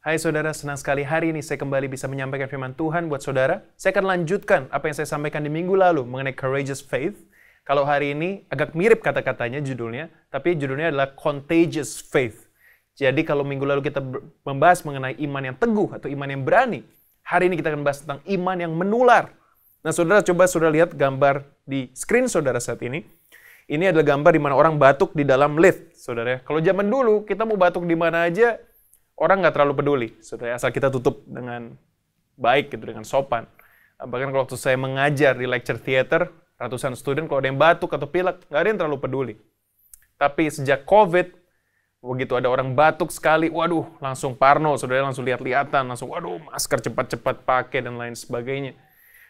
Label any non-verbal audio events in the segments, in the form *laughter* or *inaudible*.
Hai saudara, senang sekali hari ini saya kembali bisa menyampaikan firman Tuhan buat saudara. Saya akan lanjutkan apa yang saya sampaikan di minggu lalu mengenai courageous faith. Kalau hari ini agak mirip kata-katanya judulnya, tapi judulnya adalah contagious faith. Jadi kalau minggu lalu kita membahas mengenai iman yang teguh atau iman yang berani, hari ini kita akan bahas tentang iman yang menular. Nah saudara coba saudara lihat gambar di screen saudara saat ini. Ini adalah gambar di mana orang batuk di dalam lift, saudara. Kalau zaman dulu kita mau batuk di mana aja, orang nggak terlalu peduli sebenarnya asal kita tutup dengan baik gitu dengan sopan bahkan kalau waktu saya mengajar di lecture theater ratusan student kalau ada yang batuk atau pilek nggak ada yang terlalu peduli tapi sejak covid begitu ada orang batuk sekali waduh langsung parno saudara langsung lihat-lihatan langsung waduh masker cepat-cepat pakai dan lain sebagainya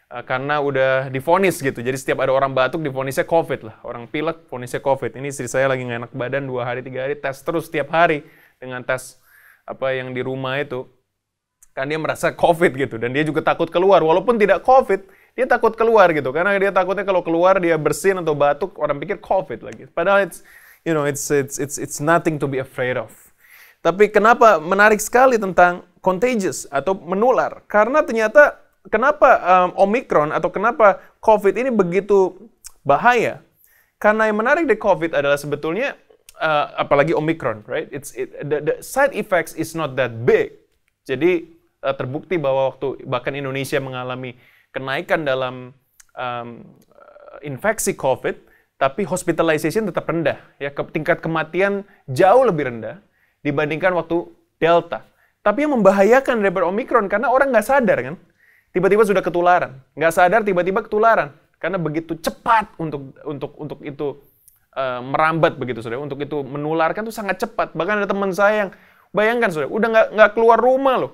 eh, karena udah difonis gitu. Jadi setiap ada orang batuk difonisnya COVID lah. Orang pilek fonisnya COVID. Ini istri saya lagi nggak enak badan dua hari tiga hari tes terus setiap hari dengan tes apa yang di rumah itu kan dia merasa covid gitu dan dia juga takut keluar walaupun tidak covid dia takut keluar gitu karena dia takutnya kalau keluar dia bersin atau batuk orang pikir covid lagi padahal it's you know it's it's it's it's nothing to be afraid of tapi kenapa menarik sekali tentang contagious atau menular karena ternyata kenapa um, omikron atau kenapa covid ini begitu bahaya karena yang menarik di covid adalah sebetulnya uh, apalagi Omicron, right? It's it, the, the side effects is not that big. Jadi uh, terbukti bahwa waktu bahkan Indonesia mengalami kenaikan dalam um, uh, infeksi COVID, tapi hospitalization tetap rendah. Ya, ke, tingkat kematian jauh lebih rendah dibandingkan waktu Delta. Tapi yang membahayakan daripada Omicron karena orang nggak sadar kan, tiba-tiba sudah ketularan, nggak sadar tiba-tiba ketularan karena begitu cepat untuk untuk untuk itu uh, merambat begitu saudara. Untuk itu menularkan tuh sangat cepat. Bahkan ada teman saya yang bayangkan saudara, udah nggak nggak keluar rumah loh,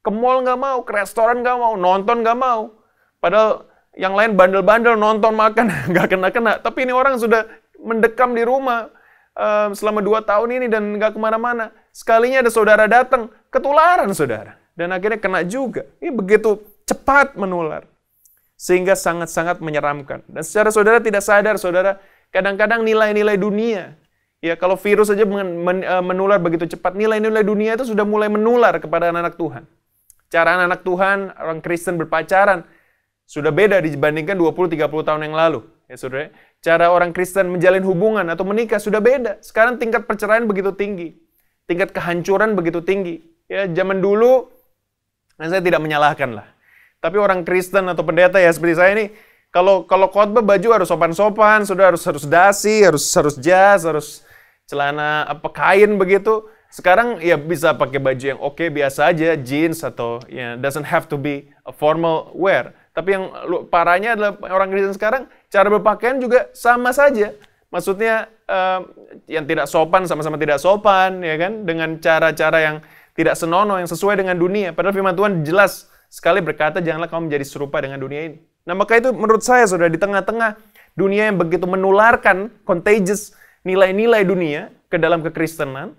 ke mall nggak mau, ke restoran nggak mau, nonton nggak mau. Padahal yang lain bandel-bandel nonton makan *laughs* nggak kena-kena. Tapi ini orang sudah mendekam di rumah um, selama dua tahun ini dan nggak kemana-mana. Sekalinya ada saudara datang, ketularan saudara. Dan akhirnya kena juga. Ini begitu cepat menular. Sehingga sangat-sangat menyeramkan. Dan secara saudara tidak sadar, saudara Kadang-kadang nilai-nilai dunia. Ya, kalau virus saja eh, menular begitu cepat, nilai-nilai dunia itu sudah mulai menular kepada anak-anak Tuhan. Cara anak-anak Tuhan, orang Kristen berpacaran sudah beda dibandingkan 20-30 tahun yang lalu. Ya, Saudara. Cara orang Kristen menjalin hubungan atau menikah sudah beda. Sekarang tingkat perceraian begitu tinggi. Tingkat kehancuran begitu tinggi. Ya, zaman dulu dan saya tidak menyalahkan lah. Tapi orang Kristen atau pendeta ya seperti saya ini kalau kalau khotbah baju harus sopan-sopan, sudah harus harus dasi, harus harus jas, harus celana apa kain begitu. Sekarang ya bisa pakai baju yang oke okay, biasa aja, jeans atau ya doesn't have to be a formal wear. Tapi yang parahnya adalah orang Kristen sekarang cara berpakaian juga sama saja. Maksudnya uh, yang tidak sopan sama-sama tidak sopan ya kan dengan cara-cara yang tidak senonoh yang sesuai dengan dunia. Padahal firman Tuhan jelas sekali berkata janganlah kamu menjadi serupa dengan dunia ini. Nah maka itu menurut saya sudah di tengah-tengah dunia yang begitu menularkan contagious nilai-nilai dunia ke dalam kekristenan,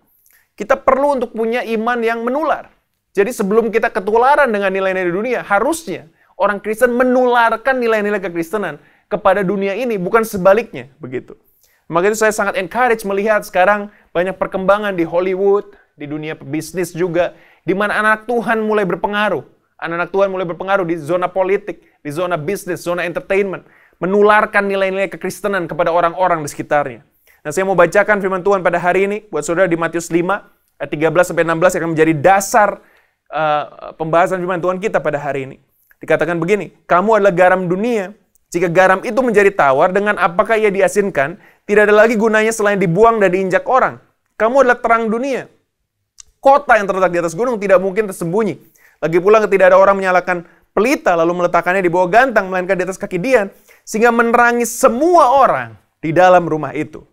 kita perlu untuk punya iman yang menular. Jadi sebelum kita ketularan dengan nilai-nilai dunia, harusnya orang Kristen menularkan nilai-nilai kekristenan kepada dunia ini, bukan sebaliknya begitu. Maka itu saya sangat encourage melihat sekarang banyak perkembangan di Hollywood, di dunia bisnis juga, di mana anak Tuhan mulai berpengaruh. Anak-anak Tuhan mulai berpengaruh di zona politik, di zona bisnis, zona entertainment. Menularkan nilai-nilai kekristenan kepada orang-orang di sekitarnya. Nah, saya mau bacakan firman Tuhan pada hari ini buat saudara di Matius 5 ayat 13 sampai 16 akan menjadi dasar uh, pembahasan firman Tuhan kita pada hari ini. Dikatakan begini, kamu adalah garam dunia. Jika garam itu menjadi tawar, dengan apakah ia diasinkan? Tidak ada lagi gunanya selain dibuang dan diinjak orang. Kamu adalah terang dunia. Kota yang terletak di atas gunung tidak mungkin tersembunyi lagi pula tidak ada orang menyalakan pelita lalu meletakkannya di bawah gantang melainkan di atas kaki Dian sehingga menerangi semua orang di dalam rumah itu.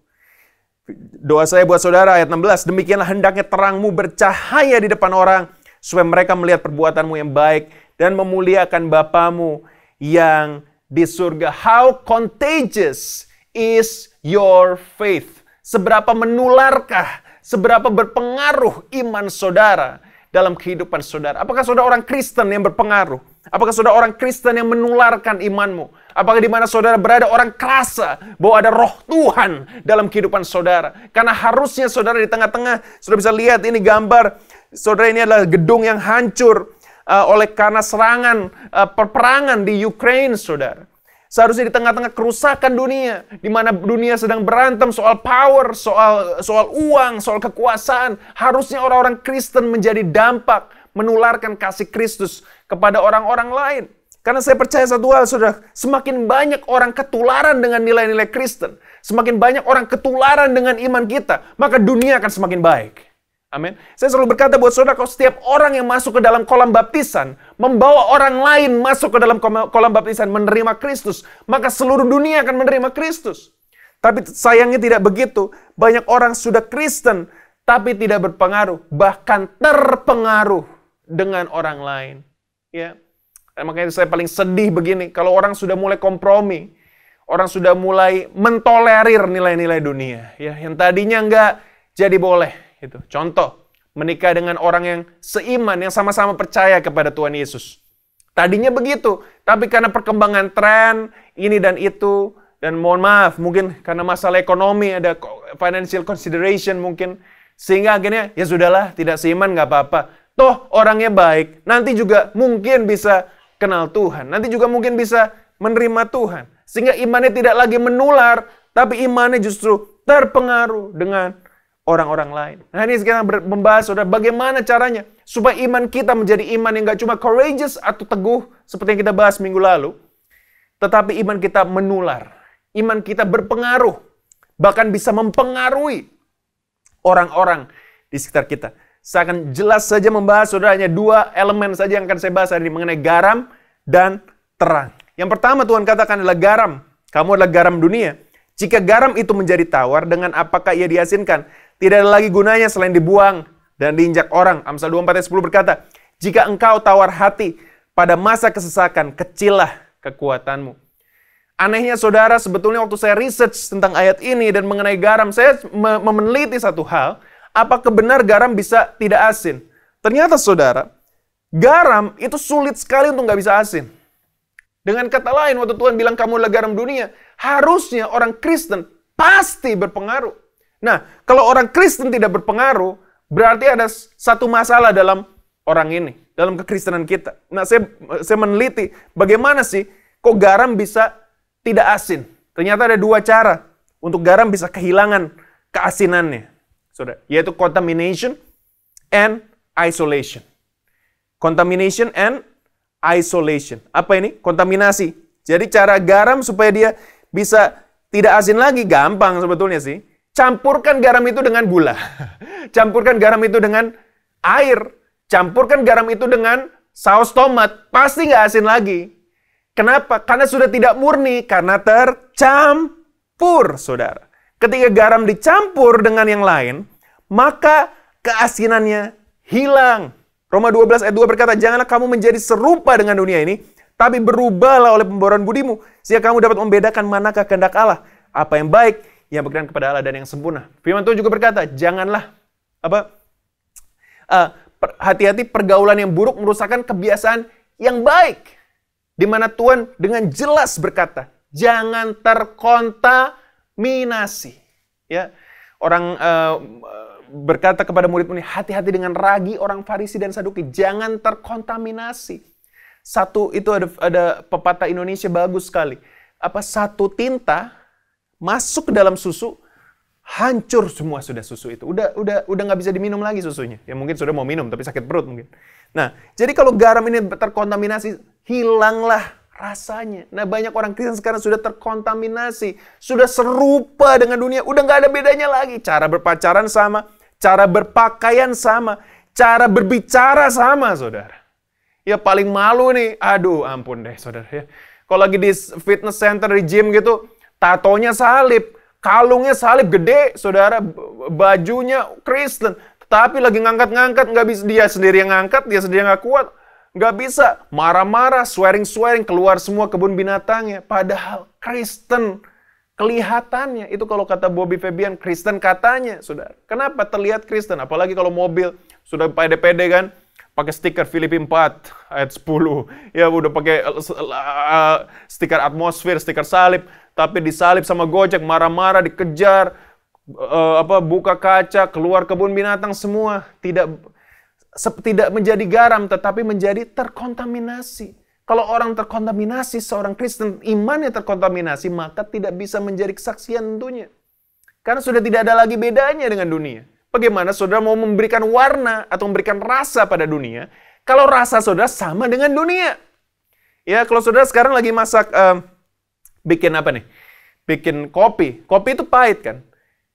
Doa saya buat saudara ayat 16, demikianlah hendaknya terangmu bercahaya di depan orang supaya mereka melihat perbuatanmu yang baik dan memuliakan Bapamu yang di surga. How contagious is your faith? Seberapa menularkah? Seberapa berpengaruh iman saudara? dalam kehidupan saudara? Apakah saudara orang Kristen yang berpengaruh? Apakah saudara orang Kristen yang menularkan imanmu? Apakah di mana saudara berada orang kerasa bahwa ada roh Tuhan dalam kehidupan saudara? Karena harusnya saudara di tengah-tengah, saudara bisa lihat ini gambar, saudara ini adalah gedung yang hancur uh, oleh karena serangan uh, eh, perperangan di Ukraine, saudara. Seharusnya di tengah-tengah kerusakan dunia, di mana dunia sedang berantem soal power, soal soal uang, soal kekuasaan, harusnya orang-orang Kristen menjadi dampak menularkan kasih Kristus kepada orang-orang lain. Karena saya percaya satu hal, sudah semakin banyak orang ketularan dengan nilai-nilai Kristen, semakin banyak orang ketularan dengan iman kita, maka dunia akan semakin baik. Amin. Saya selalu berkata buat saudara, kalau setiap orang yang masuk ke dalam kolam baptisan, membawa orang lain masuk ke dalam kolam baptisan, menerima Kristus, maka seluruh dunia akan menerima Kristus. Tapi sayangnya tidak begitu. Banyak orang sudah Kristen, tapi tidak berpengaruh, bahkan terpengaruh dengan orang lain. Ya, Dan eh, makanya saya paling sedih begini. Kalau orang sudah mulai kompromi, orang sudah mulai mentolerir nilai-nilai dunia. Ya, yang tadinya nggak jadi boleh itu contoh menikah dengan orang yang seiman yang sama-sama percaya kepada Tuhan Yesus. Tadinya begitu, tapi karena perkembangan tren ini dan itu dan mohon maaf mungkin karena masalah ekonomi ada financial consideration mungkin sehingga akhirnya ya sudahlah tidak seiman nggak apa-apa. Toh orangnya baik, nanti juga mungkin bisa kenal Tuhan, nanti juga mungkin bisa menerima Tuhan. Sehingga imannya tidak lagi menular, tapi imannya justru terpengaruh dengan orang-orang lain. Nah ini sekarang membahas saudara bagaimana caranya supaya iman kita menjadi iman yang gak cuma courageous atau teguh seperti yang kita bahas minggu lalu. Tetapi iman kita menular. Iman kita berpengaruh. Bahkan bisa mempengaruhi orang-orang di sekitar kita. Saya akan jelas saja membahas saudara hanya dua elemen saja yang akan saya bahas hari ini mengenai garam dan terang. Yang pertama Tuhan katakan adalah garam. Kamu adalah garam dunia. Jika garam itu menjadi tawar, dengan apakah ia diasinkan? Tidak ada lagi gunanya selain dibuang dan diinjak orang. Amsal 24 ayat 10 berkata, Jika engkau tawar hati pada masa kesesakan, kecillah kekuatanmu. Anehnya saudara, sebetulnya waktu saya research tentang ayat ini dan mengenai garam, saya meneliti satu hal, apakah benar garam bisa tidak asin? Ternyata saudara, garam itu sulit sekali untuk nggak bisa asin. Dengan kata lain, waktu Tuhan bilang kamu adalah garam dunia, harusnya orang Kristen pasti berpengaruh. Nah, kalau orang Kristen tidak berpengaruh, berarti ada satu masalah dalam orang ini, dalam kekristenan kita. Nah, saya, saya meneliti bagaimana sih kok garam bisa tidak asin. Ternyata ada dua cara untuk garam bisa kehilangan keasinannya. Saudara, yaitu contamination and isolation. Contamination and isolation. Apa ini? Kontaminasi. Jadi cara garam supaya dia bisa tidak asin lagi gampang sebetulnya sih Campurkan garam itu dengan gula. *laughs* Campurkan garam itu dengan air. Campurkan garam itu dengan saus tomat. Pasti nggak asin lagi. Kenapa? Karena sudah tidak murni. Karena tercampur, saudara. Ketika garam dicampur dengan yang lain, maka keasinannya hilang. Roma 12 ayat 2 berkata, Janganlah kamu menjadi serupa dengan dunia ini, tapi berubahlah oleh pemboran budimu, sehingga kamu dapat membedakan manakah kehendak Allah, apa yang baik, yang berkenan kepada Allah dan yang sempurna. Firman Tuhan juga berkata, janganlah apa uh, per, hati-hati pergaulan yang buruk merusakkan kebiasaan yang baik. Di mana Tuhan dengan jelas berkata, jangan terkontaminasi. Ya, orang uh, berkata kepada murid-murid, hati-hati dengan ragi orang Farisi dan Saduki, jangan terkontaminasi. Satu itu ada, ada pepatah Indonesia bagus sekali. Apa satu tinta masuk ke dalam susu, hancur semua sudah susu itu. Udah udah udah nggak bisa diminum lagi susunya. Ya mungkin sudah mau minum tapi sakit perut mungkin. Nah, jadi kalau garam ini terkontaminasi, hilanglah rasanya. Nah, banyak orang Kristen sekarang sudah terkontaminasi, sudah serupa dengan dunia, udah nggak ada bedanya lagi. Cara berpacaran sama, cara berpakaian sama, cara berbicara sama, saudara. Ya paling malu nih, aduh ampun deh saudara ya. Kalau lagi di fitness center, di gym gitu, tatonya salib, kalungnya salib gede, saudara, bajunya Kristen, tapi lagi ngangkat-ngangkat, nggak bisa dia sendiri yang ngangkat, dia sendiri yang nggak kuat, nggak bisa, marah-marah, swearing-swearing, keluar semua kebun binatangnya. Padahal Kristen kelihatannya, itu kalau kata Bobby Febian, Kristen katanya, saudara. Kenapa terlihat Kristen? Apalagi kalau mobil, sudah pede-pede kan, pakai stiker Filipi 4 ayat 10. Ya udah pakai eh, eh, eh, stiker atmosfer, stiker salib, tapi disalib sama Gojek, marah-marah, dikejar, uh, apa buka kaca, keluar kebun binatang semua, tidak tidak menjadi garam tetapi menjadi terkontaminasi. Kalau orang terkontaminasi, seorang Kristen imannya terkontaminasi, maka tidak bisa menjadi kesaksian tentunya. Karena sudah tidak ada lagi bedanya dengan dunia. Bagaimana saudara mau memberikan warna atau memberikan rasa pada dunia kalau rasa saudara sama dengan dunia? Ya, kalau saudara sekarang lagi masak um, bikin apa nih? Bikin kopi. Kopi itu pahit kan?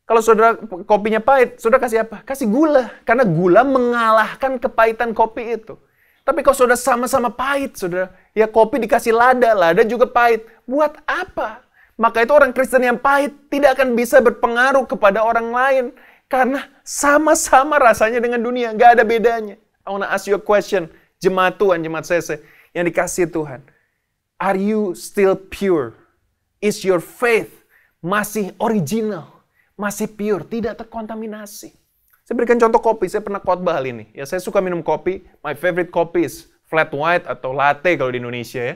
Kalau saudara kopinya pahit, saudara kasih apa? Kasih gula. Karena gula mengalahkan kepahitan kopi itu. Tapi kalau saudara sama-sama pahit, saudara, ya kopi dikasih lada, lada juga pahit. Buat apa? Maka itu orang Kristen yang pahit tidak akan bisa berpengaruh kepada orang lain. Karena sama-sama rasanya dengan dunia, Gak ada bedanya. I wanna ask you a question, jemaat Tuhan, jemaat sese, yang dikasih Tuhan. Are you still pure? Is your faith masih original, masih pure, tidak terkontaminasi? Saya berikan contoh kopi, saya pernah khotbah hal ini. Ya, saya suka minum kopi, my favorite kopi is flat white atau latte kalau di Indonesia ya.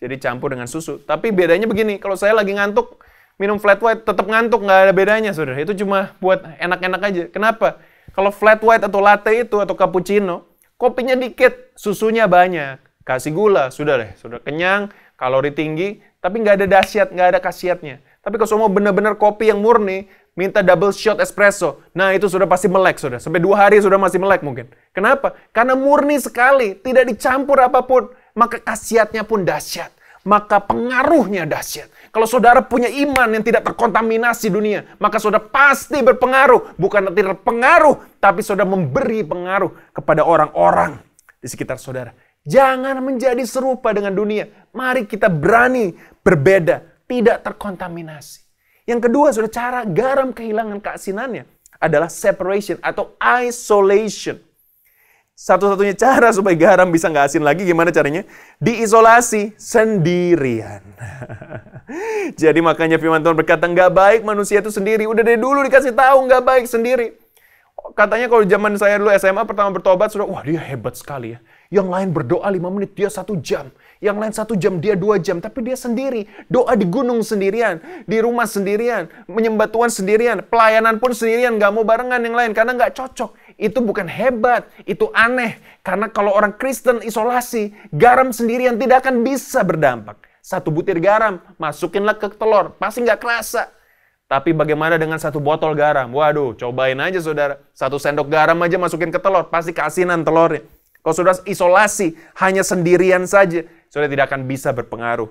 Jadi campur dengan susu. Tapi bedanya begini, kalau saya lagi ngantuk, minum flat white tetap ngantuk nggak ada bedanya saudara itu cuma buat enak-enak aja kenapa kalau flat white atau latte itu atau cappuccino kopinya dikit susunya banyak kasih gula sudah deh sudah kenyang kalori tinggi tapi nggak ada dahsyat nggak ada khasiatnya tapi kalau semua benar-benar kopi yang murni minta double shot espresso. Nah, itu sudah pasti melek, sudah. Sampai dua hari sudah masih melek mungkin. Kenapa? Karena murni sekali, tidak dicampur apapun. Maka khasiatnya pun dahsyat. Maka pengaruhnya dahsyat. Kalau saudara punya iman yang tidak terkontaminasi dunia, maka saudara pasti berpengaruh. Bukan tidak terpengaruh, tapi saudara memberi pengaruh kepada orang-orang di sekitar saudara. Jangan menjadi serupa dengan dunia. Mari kita berani berbeda, tidak terkontaminasi. Yang kedua, saudara, cara garam kehilangan keasinannya adalah separation atau isolation. Satu-satunya cara supaya garam bisa nggak asin lagi gimana caranya? Diisolasi sendirian. *laughs* Jadi makanya firman Tuhan berkata nggak baik manusia itu sendiri. Udah dari dulu dikasih tahu nggak baik sendiri. Katanya kalau zaman saya dulu SMA pertama bertobat sudah wah dia hebat sekali ya. Yang lain berdoa lima menit dia satu jam. Yang lain satu jam dia dua jam. Tapi dia sendiri doa di gunung sendirian, di rumah sendirian, menyembah Tuhan sendirian, pelayanan pun sendirian. Nggak mau barengan yang lain karena nggak cocok itu bukan hebat, itu aneh. Karena kalau orang Kristen isolasi, garam sendirian tidak akan bisa berdampak. Satu butir garam, masukinlah ke telur, pasti nggak kerasa. Tapi bagaimana dengan satu botol garam? Waduh, cobain aja saudara. Satu sendok garam aja masukin ke telur, pasti keasinan telurnya. Kalau sudah isolasi, hanya sendirian saja, saudara tidak akan bisa berpengaruh.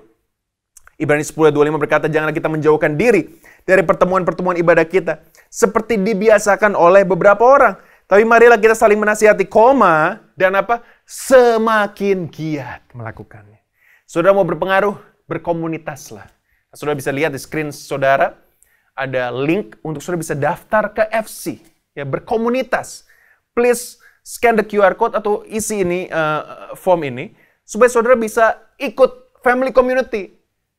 Ibrani 10:25 berkata, janganlah kita menjauhkan diri dari pertemuan-pertemuan ibadah kita. Seperti dibiasakan oleh beberapa orang. Tapi marilah kita saling menasihati, koma, dan apa? Semakin giat melakukannya. Saudara mau berpengaruh, berkomunitaslah. Saudara bisa lihat di screen saudara, ada link untuk saudara bisa daftar ke FC. Ya, berkomunitas. Please scan the QR code atau isi ini, uh, form ini, supaya saudara bisa ikut family community.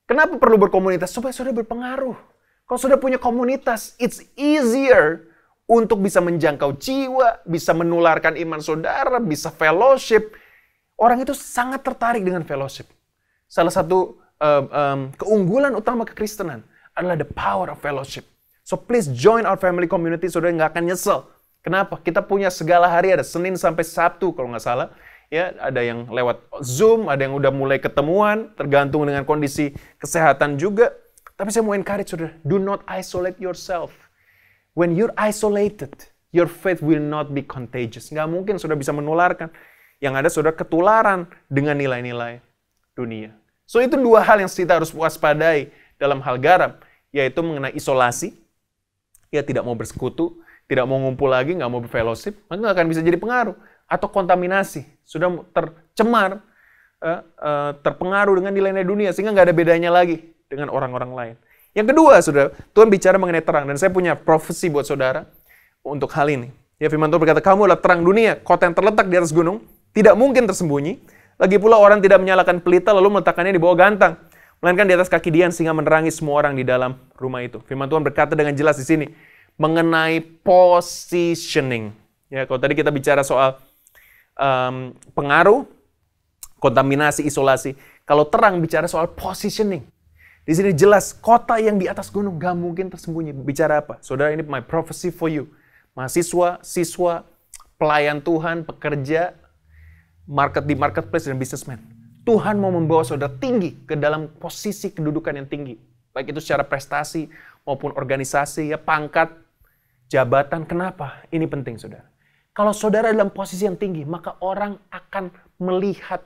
Kenapa perlu berkomunitas? Supaya saudara berpengaruh. Kalau saudara punya komunitas, it's easier untuk bisa menjangkau jiwa, bisa menularkan iman saudara, bisa fellowship. Orang itu sangat tertarik dengan fellowship. Salah satu um, um, keunggulan utama kekristenan adalah the power of fellowship. So please join our family community, saudara nggak akan nyesel. Kenapa? Kita punya segala hari, ada Senin sampai Sabtu kalau nggak salah. Ya, ada yang lewat Zoom, ada yang udah mulai ketemuan, tergantung dengan kondisi kesehatan juga. Tapi saya mau encourage saudara, do not isolate yourself. When you're isolated, your faith will not be contagious. Nggak mungkin sudah bisa menularkan. Yang ada sudah ketularan dengan nilai-nilai dunia. So itu dua hal yang kita harus waspadai dalam hal garam, yaitu mengenai isolasi. Ya tidak mau bersekutu, tidak mau ngumpul lagi, nggak mau berfellowship, maka nggak akan bisa jadi pengaruh. Atau kontaminasi, sudah tercemar, eh, eh, terpengaruh dengan nilai-nilai dunia, sehingga nggak ada bedanya lagi dengan orang-orang lain. Yang kedua, saudara, Tuhan bicara mengenai terang. Dan saya punya profesi buat saudara untuk hal ini. Ya, firman Tuhan berkata, kamu adalah terang dunia, kota yang terletak di atas gunung, tidak mungkin tersembunyi. Lagi pula orang tidak menyalakan pelita lalu meletakkannya di bawah gantang. Melainkan di atas kaki Dian sehingga menerangi semua orang di dalam rumah itu. Firman Tuhan berkata dengan jelas di sini, mengenai positioning. Ya, kalau tadi kita bicara soal um, pengaruh, kontaminasi, isolasi. Kalau terang bicara soal positioning. Di sini jelas kota yang di atas gunung gak mungkin tersembunyi. Bicara apa? Saudara ini my prophecy for you. Mahasiswa, siswa, pelayan Tuhan, pekerja, market di marketplace dan businessman. Tuhan mau membawa saudara tinggi ke dalam posisi kedudukan yang tinggi. Baik itu secara prestasi maupun organisasi, ya pangkat, jabatan. Kenapa? Ini penting saudara. Kalau saudara dalam posisi yang tinggi, maka orang akan melihat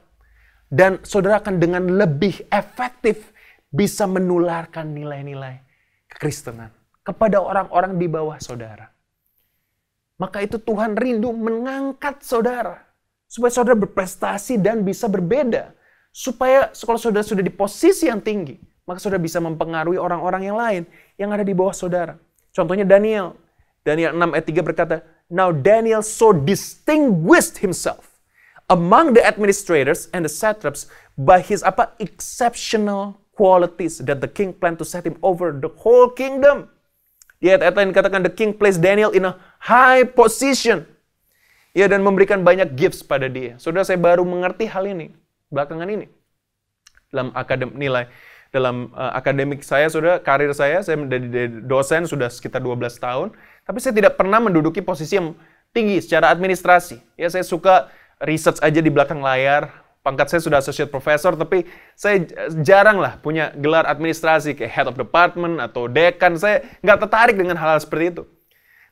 dan saudara akan dengan lebih efektif bisa menularkan nilai-nilai kekristenan kepada orang-orang di bawah saudara. Maka itu Tuhan rindu mengangkat saudara supaya saudara berprestasi dan bisa berbeda. Supaya kalau saudara sudah di posisi yang tinggi, maka saudara bisa mempengaruhi orang-orang yang lain yang ada di bawah saudara. Contohnya Daniel. Daniel 6 ayat 3 berkata, Now Daniel so distinguished himself among the administrators and the satraps by his apa exceptional qualities that the king planned to set him over the whole kingdom. Ya, ayat lain dikatakan the king placed Daniel in a high position. Ya, dan memberikan banyak gifts pada dia. Saudara, saya baru mengerti hal ini belakangan ini. Dalam akadem nilai dalam uh, akademik saya sudah karir saya saya menjadi dosen sudah sekitar 12 tahun tapi saya tidak pernah menduduki posisi yang tinggi secara administrasi ya saya suka research aja di belakang layar pangkat saya sudah associate professor, tapi saya jarang lah punya gelar administrasi kayak head of department atau dekan. Saya nggak tertarik dengan hal-hal seperti itu.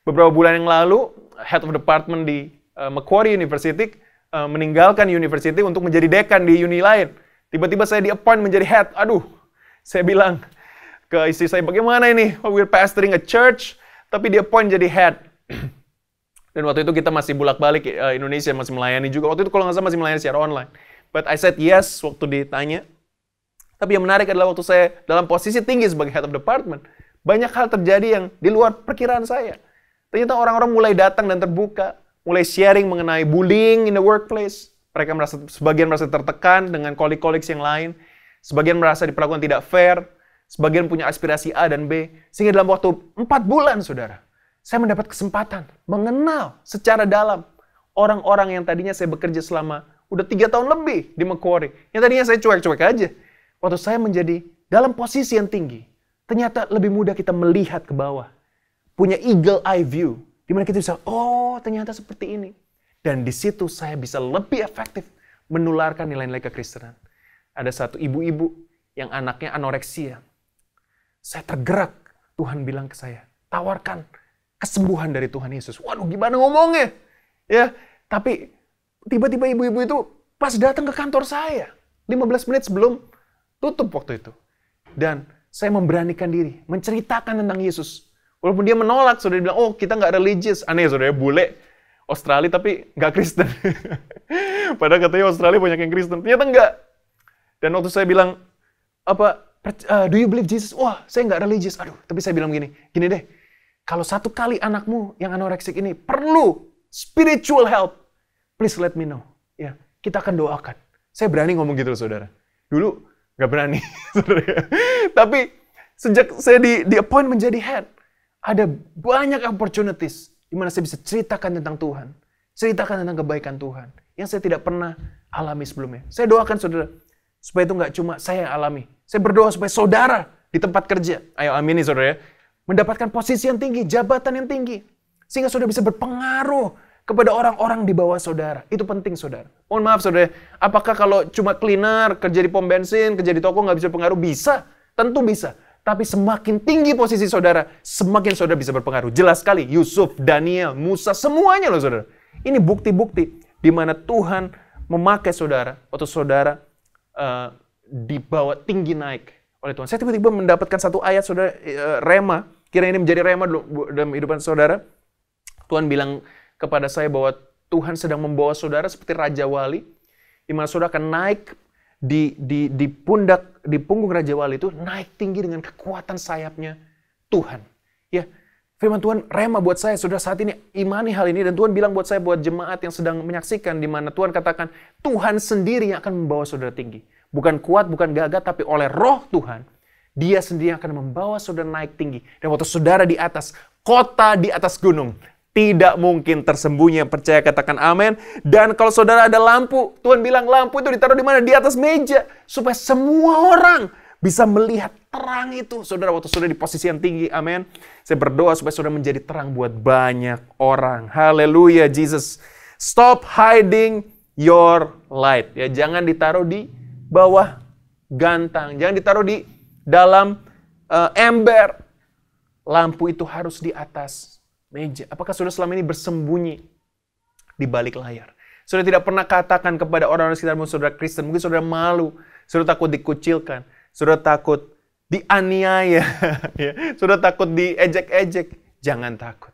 Beberapa bulan yang lalu, head of department di eh, Macquarie University eh, meninggalkan university untuk menjadi dekan di uni lain. Tiba-tiba saya di-appoint menjadi head. Aduh, saya bilang ke istri saya, bagaimana ini? Oh, we're pastoring a church, tapi di-appoint jadi head. *clears throat* Dan waktu itu kita masih bolak-balik eh, Indonesia, masih melayani juga. Waktu itu kalau nggak salah masih melayani secara online. But I said yes waktu ditanya. Tapi yang menarik adalah waktu saya dalam posisi tinggi sebagai head of department, banyak hal terjadi yang di luar perkiraan saya. Ternyata orang-orang mulai datang dan terbuka, mulai sharing mengenai bullying in the workplace. Mereka merasa sebagian merasa tertekan dengan kolik-kolik yang lain, sebagian merasa diperlakukan tidak fair, sebagian punya aspirasi A dan B. Sehingga dalam waktu 4 bulan, saudara, saya mendapat kesempatan mengenal secara dalam orang-orang yang tadinya saya bekerja selama Udah tiga tahun lebih di Macquarie. Yang tadinya saya cuek-cuek aja. Waktu saya menjadi dalam posisi yang tinggi, ternyata lebih mudah kita melihat ke bawah. Punya eagle eye view. dimana kita bisa, oh ternyata seperti ini. Dan di situ saya bisa lebih efektif menularkan nilai-nilai kekristenan. Ada satu ibu-ibu yang anaknya anoreksia. Saya tergerak. Tuhan bilang ke saya, tawarkan kesembuhan dari Tuhan Yesus. Waduh, gimana ngomongnya? Ya, tapi tiba-tiba ibu-ibu itu pas datang ke kantor saya 15 menit sebelum tutup waktu itu. Dan saya memberanikan diri menceritakan tentang Yesus. Walaupun dia menolak, sudah dibilang oh kita nggak religius. Aneh, sudah ya bule. Australia tapi nggak Kristen. *laughs* Padahal katanya Australia banyak yang Kristen. Ternyata nggak. Dan waktu saya bilang, apa, eh, do you believe Jesus? Wah, saya nggak religius. Aduh, tapi saya bilang gini, gini deh, kalau satu kali anakmu yang anoreksik ini perlu spiritual help, please let me know. Ya, kita akan doakan. Saya berani ngomong gitu, saudara. Dulu nggak berani, *laughs* saudara. Tapi sejak saya di, di appoint menjadi head, ada banyak opportunities di mana saya bisa ceritakan tentang Tuhan, ceritakan tentang kebaikan Tuhan yang saya tidak pernah alami sebelumnya. Saya doakan saudara supaya itu nggak cuma saya yang alami. Saya berdoa supaya saudara di tempat kerja, ayo amin nih saudara ya, mendapatkan posisi yang tinggi, jabatan yang tinggi, sehingga saudara bisa berpengaruh kepada orang-orang di bawah saudara. Itu penting saudara. Mohon maaf saudara, apakah kalau cuma cleaner, kerja di pom bensin, kerja di toko nggak bisa pengaruh? Bisa, tentu bisa. Tapi semakin tinggi posisi saudara, semakin saudara bisa berpengaruh. Jelas sekali, Yusuf, Daniel, Musa, semuanya loh saudara. Ini bukti-bukti di mana Tuhan memakai saudara atau saudara uh, eh, dibawa tinggi naik oleh Tuhan. Saya tiba-tiba mendapatkan satu ayat saudara uh, rema, kira ini menjadi rema dalam kehidupan saudara. Tuhan bilang kepada saya bahwa Tuhan sedang membawa saudara seperti Raja Wali, di mana saudara akan naik di, di, di pundak, di punggung Raja Wali itu naik tinggi dengan kekuatan sayapnya Tuhan. Ya, Firman Tuhan rema buat saya, sudah saat ini imani hal ini dan Tuhan bilang buat saya buat jemaat yang sedang menyaksikan di mana Tuhan katakan Tuhan sendiri yang akan membawa saudara tinggi. Bukan kuat, bukan gagah, tapi oleh roh Tuhan, dia sendiri yang akan membawa saudara naik tinggi. Dan waktu saudara di atas, kota di atas gunung, tidak mungkin tersembunyi yang percaya katakan amin. Dan kalau saudara ada lampu, Tuhan bilang lampu itu ditaruh di mana? Di atas meja. Supaya semua orang bisa melihat terang itu. Saudara, waktu sudah di posisi yang tinggi, amin. Saya berdoa supaya saudara menjadi terang buat banyak orang. Haleluya, Jesus. Stop hiding your light. Ya, jangan ditaruh di bawah gantang. Jangan ditaruh di dalam uh, ember. Lampu itu harus di atas meja? Apakah saudara selama ini bersembunyi di balik layar? Saudara tidak pernah katakan kepada orang-orang sekitarmu saudara Kristen. Mungkin saudara malu, saudara takut dikucilkan, saudara takut dianiaya, *laughs* ya. saudara takut diejek-ejek. Jangan takut.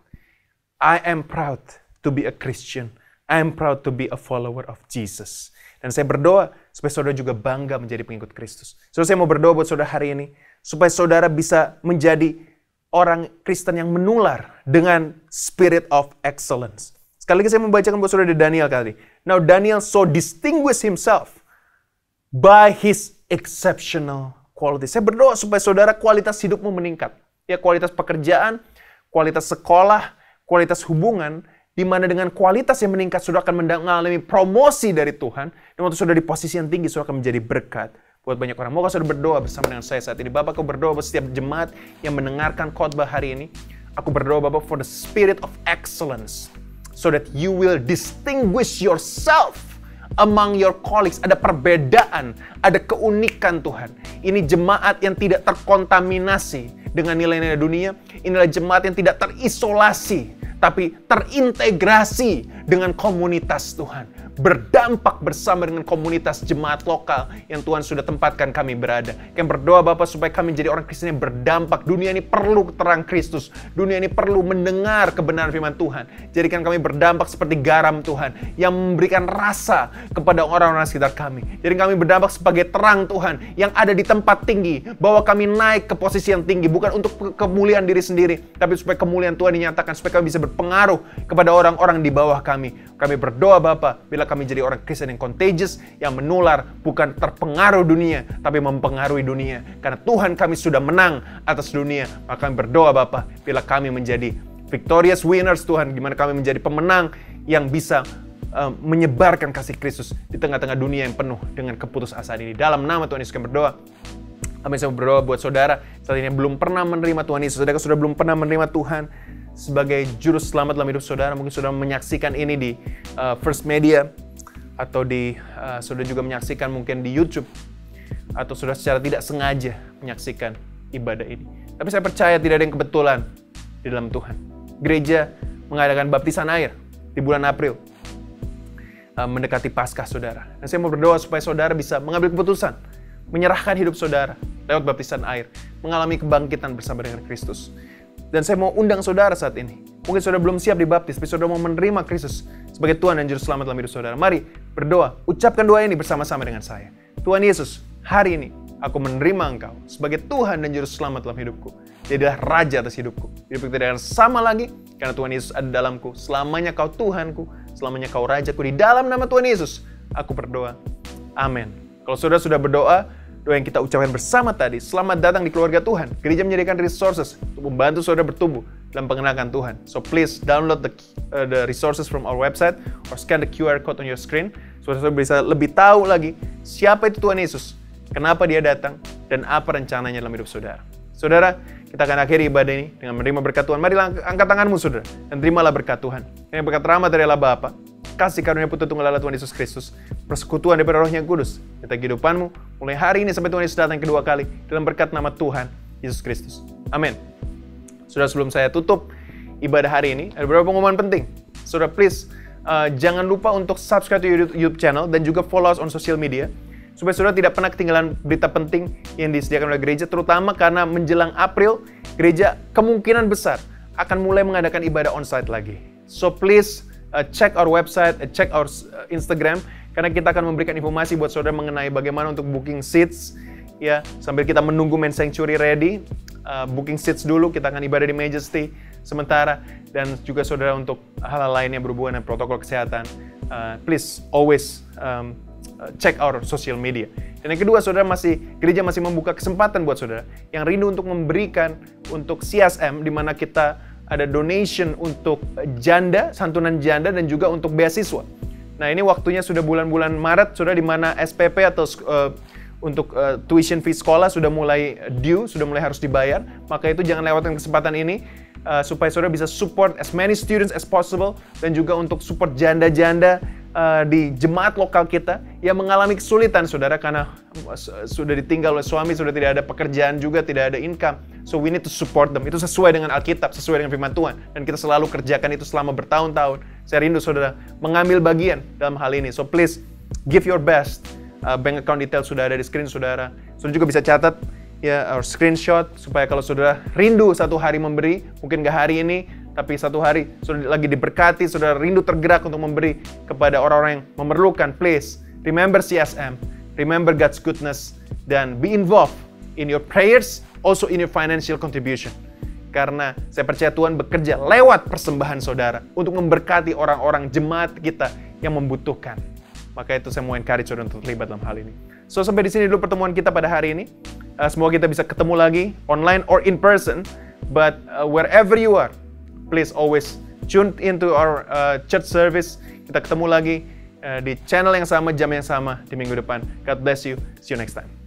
I am proud to be a Christian. I am proud to be a follower of Jesus. Dan saya berdoa supaya saudara juga bangga menjadi pengikut Kristus. Saudara saya mau berdoa buat saudara hari ini, supaya saudara bisa menjadi orang Kristen yang menular dengan spirit of excellence. Sekali lagi saya membacakan buat saudara Daniel kali. Now Daniel so distinguish himself by his exceptional quality. Saya berdoa supaya saudara kualitas hidupmu meningkat. Ya kualitas pekerjaan, kualitas sekolah, kualitas hubungan, di mana dengan kualitas yang meningkat, saudara akan mengalami promosi dari Tuhan. Dan waktu saudara di posisi yang tinggi, saudara akan menjadi berkat buat banyak orang. Moga saudara berdoa bersama dengan saya saat ini. Bapak, aku berdoa buat setiap jemaat yang mendengarkan khotbah hari ini. Aku berdoa Bapak for the spirit of excellence so that you will distinguish yourself among your colleagues. Ada perbedaan, ada keunikan Tuhan. Ini jemaat yang tidak terkontaminasi dengan nilai-nilai dunia. Inilah jemaat yang tidak terisolasi, tapi terintegrasi dengan komunitas Tuhan berdampak bersama dengan komunitas jemaat lokal yang Tuhan sudah tempatkan kami berada. Kami berdoa Bapak supaya kami jadi orang Kristen yang berdampak. Dunia ini perlu terang Kristus. Dunia ini perlu mendengar kebenaran firman Tuhan. Jadikan kami berdampak seperti garam Tuhan yang memberikan rasa kepada orang-orang sekitar kami. Jadi kami berdampak sebagai terang Tuhan yang ada di tempat tinggi. Bahwa kami naik ke posisi yang tinggi. Bukan untuk kemuliaan diri sendiri. Tapi supaya kemuliaan Tuhan dinyatakan. Supaya kami bisa berpengaruh kepada orang-orang di bawah kami. Kami berdoa Bapak bila kami jadi orang Kristen yang contagious, yang menular, bukan terpengaruh dunia, tapi mempengaruhi dunia. Karena Tuhan kami sudah menang atas dunia. Maka kami berdoa Bapak, bila kami menjadi victorious winners Tuhan, gimana kami menjadi pemenang yang bisa uh, menyebarkan kasih Kristus di tengah-tengah dunia yang penuh dengan keputusasaan ini. Dalam nama Tuhan Yesus kami berdoa. Kami saya berdoa buat saudara saat ini belum pernah menerima Tuhan Yesus. Saudara sudah belum pernah menerima Tuhan sebagai jurus selamat dalam hidup saudara. Mungkin sudah menyaksikan ini di uh, First Media atau di uh, saudara juga menyaksikan mungkin di YouTube atau sudah secara tidak sengaja menyaksikan ibadah ini. Tapi saya percaya tidak ada yang kebetulan di dalam Tuhan. Gereja mengadakan baptisan air di bulan April uh, mendekati Paskah saudara. Dan saya mau berdoa supaya saudara bisa mengambil keputusan menyerahkan hidup saudara lewat baptisan air, mengalami kebangkitan bersama dengan Kristus. Dan saya mau undang saudara saat ini. Mungkin saudara belum siap dibaptis, tapi saudara mau menerima Kristus sebagai Tuhan dan Juru Selamat dalam hidup saudara. Mari berdoa, ucapkan doa ini bersama-sama dengan saya. Tuhan Yesus, hari ini aku menerima Engkau sebagai Tuhan dan Juru Selamat dalam hidupku. Jadilah Raja atas hidupku. Hidupku tidak akan sama lagi, karena Tuhan Yesus ada dalamku. Selamanya Kau Tuhanku, selamanya Kau Rajaku. Di dalam nama Tuhan Yesus, aku berdoa. Amin. Kalau saudara sudah berdoa, doa yang kita ucapkan bersama tadi, selamat datang di keluarga Tuhan. Gereja menyediakan resources untuk membantu saudara bertumbuh dalam pengenakan Tuhan. So please download the, uh, the resources from our website or scan the QR code on your screen. Supaya saudara bisa lebih tahu lagi siapa itu Tuhan Yesus, kenapa dia datang, dan apa rencananya dalam hidup saudara. Saudara, kita akan akhiri ibadah ini dengan menerima berkat Tuhan. Mari angkat tanganmu, saudara, dan terimalah berkat Tuhan. Yang berkat rahmat dari Allah Bapa, kasih karunia Putra Tunggal Allah Tuhan Yesus Kristus, persekutuan daripada rohnya kudus, kita kehidupanmu, mulai hari ini sampai Tuhan Yesus datang kedua kali, dalam berkat nama Tuhan Yesus Kristus. Amin. Sudah sebelum saya tutup ibadah hari ini, ada beberapa pengumuman penting. Sudah please, uh, jangan lupa untuk subscribe to YouTube channel, dan juga follow us on social media, supaya sudah tidak pernah ketinggalan berita penting yang disediakan oleh gereja, terutama karena menjelang April, gereja kemungkinan besar akan mulai mengadakan ibadah onsite lagi. So please, uh, check our website, uh, check our uh, Instagram karena kita akan memberikan informasi buat saudara mengenai bagaimana untuk booking seats ya sambil kita menunggu main sanctuary ready uh, booking seats dulu kita akan ibadah di Majesty sementara dan juga saudara untuk hal-hal lainnya berhubungan dengan protokol kesehatan uh, please always um, check our social media. Dan yang kedua, saudara masih gereja masih membuka kesempatan buat saudara yang rindu untuk memberikan untuk CSM di mana kita ada donation untuk janda, santunan janda dan juga untuk beasiswa. Nah, ini waktunya sudah bulan-bulan Maret sudah di mana SPP atau uh, untuk uh, tuition fee sekolah sudah mulai due, sudah mulai harus dibayar. Maka itu jangan lewatkan kesempatan ini uh, supaya saudara bisa support as many students as possible dan juga untuk support janda-janda uh, di jemaat lokal kita yang mengalami kesulitan, saudara, karena eh, sudah ditinggal oleh suami, sudah tidak ada pekerjaan juga, tidak ada income. So we need to support them. Itu sesuai dengan Alkitab, sesuai dengan firman Tuhan. Dan kita selalu kerjakan itu selama bertahun-tahun. Saya rindu saudara mengambil bagian dalam hal ini. So please, give your best. Uh, bank account detail sudah ada di screen saudara. Saudara juga bisa catat ya or screenshot supaya kalau saudara rindu satu hari memberi mungkin gak hari ini tapi satu hari sudah lagi diberkati, sudah rindu tergerak untuk memberi kepada orang-orang yang memerlukan. Please remember CSM, remember God's goodness, dan be involved in your prayers, also in your financial contribution. Karena saya percaya Tuhan bekerja lewat persembahan saudara untuk memberkati orang-orang jemaat kita yang membutuhkan. Maka itu saya mau encourage saudara untuk terlibat dalam hal ini. So sampai di sini dulu pertemuan kita pada hari ini. Eh, semoga kita bisa ketemu lagi online or in person. But uh, wherever you are, please always tune into our uh, church service. Kita ketemu lagi uh, di channel yang sama, jam yang sama di minggu depan. God bless you. See you next time.